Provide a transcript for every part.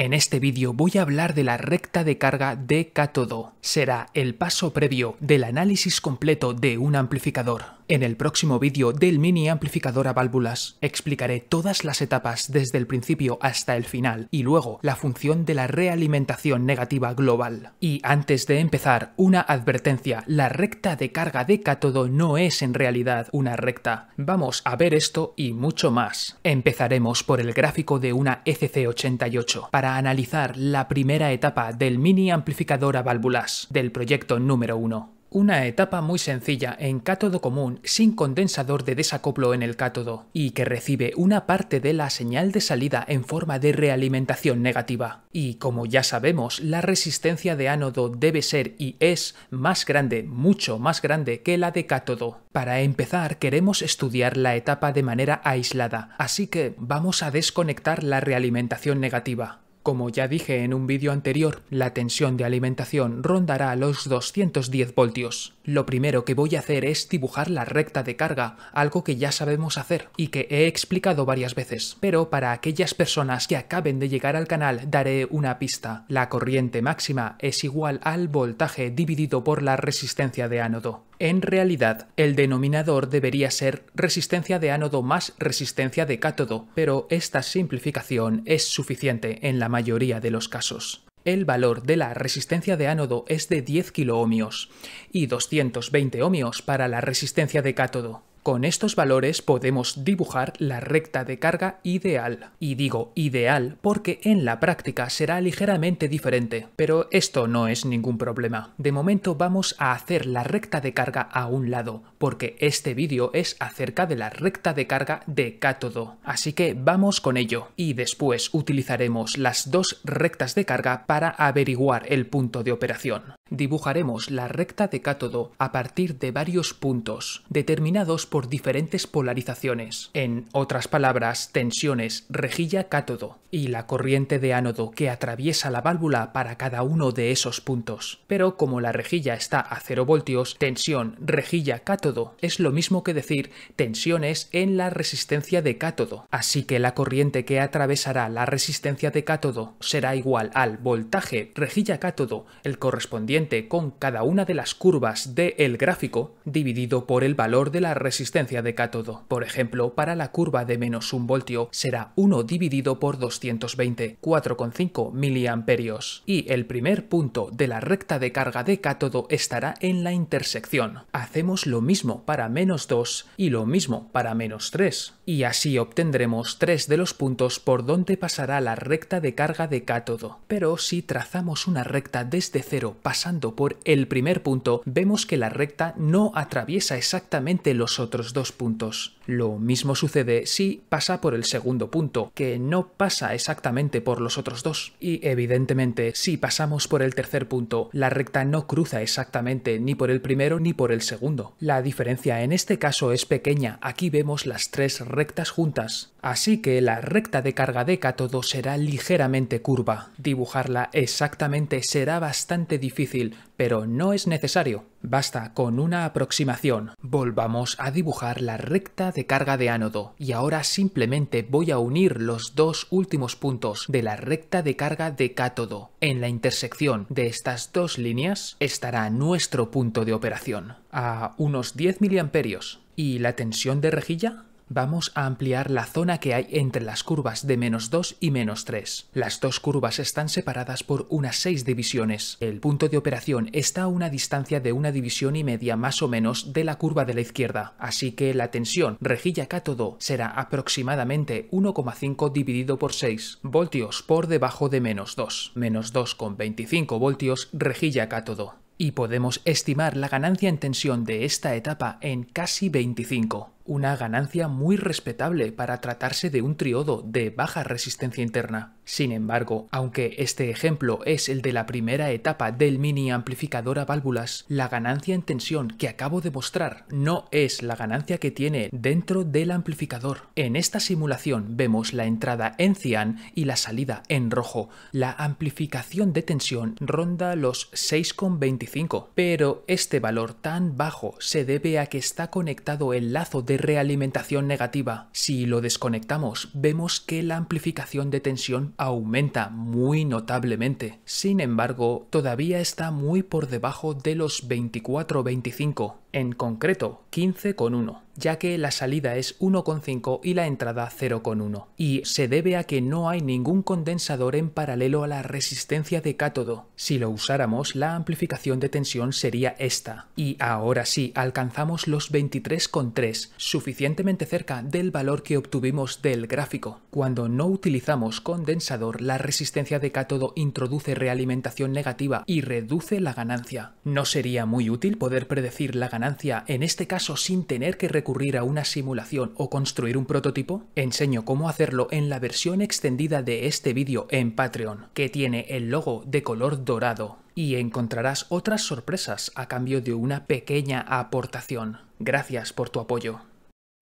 En este vídeo voy a hablar de la recta de carga de cátodo. Será el paso previo del análisis completo de un amplificador. En el próximo vídeo del mini amplificador a válvulas explicaré todas las etapas desde el principio hasta el final y luego la función de la realimentación negativa global. Y antes de empezar, una advertencia, la recta de carga de cátodo no es en realidad una recta. Vamos a ver esto y mucho más. Empezaremos por el gráfico de una ECC88 para analizar la primera etapa del mini amplificador a válvulas del proyecto número 1. Una etapa muy sencilla en cátodo común sin condensador de desacoplo en el cátodo y que recibe una parte de la señal de salida en forma de realimentación negativa. Y como ya sabemos, la resistencia de ánodo debe ser y es más grande, mucho más grande que la de cátodo. Para empezar queremos estudiar la etapa de manera aislada, así que vamos a desconectar la realimentación negativa. Como ya dije en un vídeo anterior, la tensión de alimentación rondará los 210 voltios. Lo primero que voy a hacer es dibujar la recta de carga, algo que ya sabemos hacer y que he explicado varias veces. Pero para aquellas personas que acaben de llegar al canal daré una pista. La corriente máxima es igual al voltaje dividido por la resistencia de ánodo. En realidad, el denominador debería ser resistencia de ánodo más resistencia de cátodo, pero esta simplificación es suficiente en la mayoría de los casos. El valor de la resistencia de ánodo es de 10 kiloohmios y 220 ohmios para la resistencia de cátodo. Con estos valores podemos dibujar la recta de carga ideal. Y digo ideal porque en la práctica será ligeramente diferente, pero esto no es ningún problema. De momento vamos a hacer la recta de carga a un lado, porque este vídeo es acerca de la recta de carga de cátodo. Así que vamos con ello. Y después utilizaremos las dos rectas de carga para averiguar el punto de operación. Dibujaremos la recta de cátodo a partir de varios puntos, determinados por diferentes polarizaciones, en otras palabras, tensiones rejilla cátodo, y la corriente de ánodo que atraviesa la válvula para cada uno de esos puntos. Pero como la rejilla está a 0 voltios, tensión rejilla cátodo es lo mismo que decir tensiones en la resistencia de cátodo, así que la corriente que atravesará la resistencia de cátodo será igual al voltaje rejilla cátodo, el correspondiente con cada una de las curvas del el gráfico dividido por el valor de la resistencia de cátodo. Por ejemplo, para la curva de menos 1 voltio será 1 dividido por 220, 4,5 miliamperios. Y el primer punto de la recta de carga de cátodo estará en la intersección. Hacemos lo mismo para menos 2 y lo mismo para menos 3. Y así obtendremos 3 de los puntos por donde pasará la recta de carga de cátodo. Pero si trazamos una recta desde cero pasando por el primer punto, vemos que la recta no atraviesa exactamente los otros dos puntos. Lo mismo sucede si pasa por el segundo punto, que no pasa exactamente por los otros dos. Y evidentemente, si pasamos por el tercer punto, la recta no cruza exactamente ni por el primero ni por el segundo. La diferencia en este caso es pequeña, aquí vemos las tres rectas juntas. Así que la recta de carga de cátodo será ligeramente curva. Dibujarla exactamente será bastante difícil, pero no es necesario. Basta con una aproximación. Volvamos a dibujar la recta de carga de ánodo y ahora simplemente voy a unir los dos últimos puntos de la recta de carga de cátodo. En la intersección de estas dos líneas estará nuestro punto de operación, a unos 10 miliamperios. ¿Y la tensión de rejilla? vamos a ampliar la zona que hay entre las curvas de menos 2 y menos 3. Las dos curvas están separadas por unas 6 divisiones. El punto de operación está a una distancia de una división y media más o menos de la curva de la izquierda, así que la tensión rejilla-cátodo será aproximadamente 1,5 dividido por 6 voltios por debajo de menos 2, menos 2,25 voltios rejilla-cátodo. Y podemos estimar la ganancia en tensión de esta etapa en casi 25 una ganancia muy respetable para tratarse de un triodo de baja resistencia interna. Sin embargo, aunque este ejemplo es el de la primera etapa del mini amplificador a válvulas, la ganancia en tensión que acabo de mostrar no es la ganancia que tiene dentro del amplificador. En esta simulación vemos la entrada en cian y la salida en rojo. La amplificación de tensión ronda los 6,25, pero este valor tan bajo se debe a que está conectado el lazo de realimentación negativa. Si lo desconectamos, vemos que la amplificación de tensión aumenta muy notablemente, sin embargo, todavía está muy por debajo de los 24-25 en concreto 15,1, ya que la salida es 1,5 y la entrada 0,1, y se debe a que no hay ningún condensador en paralelo a la resistencia de cátodo. Si lo usáramos, la amplificación de tensión sería esta, y ahora sí alcanzamos los 23,3, suficientemente cerca del valor que obtuvimos del gráfico. Cuando no utilizamos condensador, la resistencia de cátodo introduce realimentación negativa y reduce la ganancia. ¿No sería muy útil poder predecir la ganancia en este caso sin tener que recurrir a una simulación o construir un prototipo? Enseño cómo hacerlo en la versión extendida de este vídeo en Patreon, que tiene el logo de color dorado y encontrarás otras sorpresas a cambio de una pequeña aportación. Gracias por tu apoyo.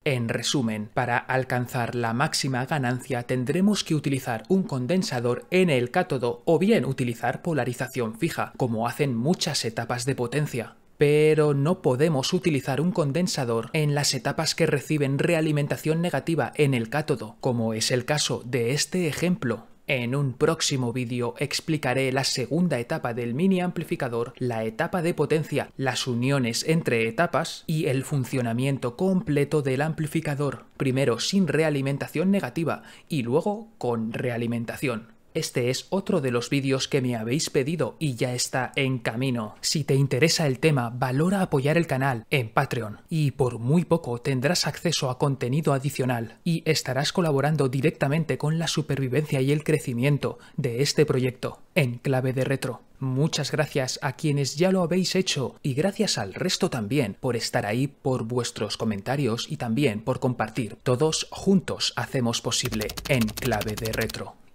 En resumen, para alcanzar la máxima ganancia tendremos que utilizar un condensador en el cátodo o bien utilizar polarización fija, como hacen muchas etapas de potencia pero no podemos utilizar un condensador en las etapas que reciben realimentación negativa en el cátodo, como es el caso de este ejemplo. En un próximo vídeo explicaré la segunda etapa del mini amplificador, la etapa de potencia, las uniones entre etapas y el funcionamiento completo del amplificador, primero sin realimentación negativa y luego con realimentación. Este es otro de los vídeos que me habéis pedido y ya está en camino. Si te interesa el tema, valora apoyar el canal en Patreon y por muy poco tendrás acceso a contenido adicional y estarás colaborando directamente con la supervivencia y el crecimiento de este proyecto en clave de retro. Muchas gracias a quienes ya lo habéis hecho y gracias al resto también por estar ahí, por vuestros comentarios y también por compartir. Todos juntos hacemos posible en clave de retro.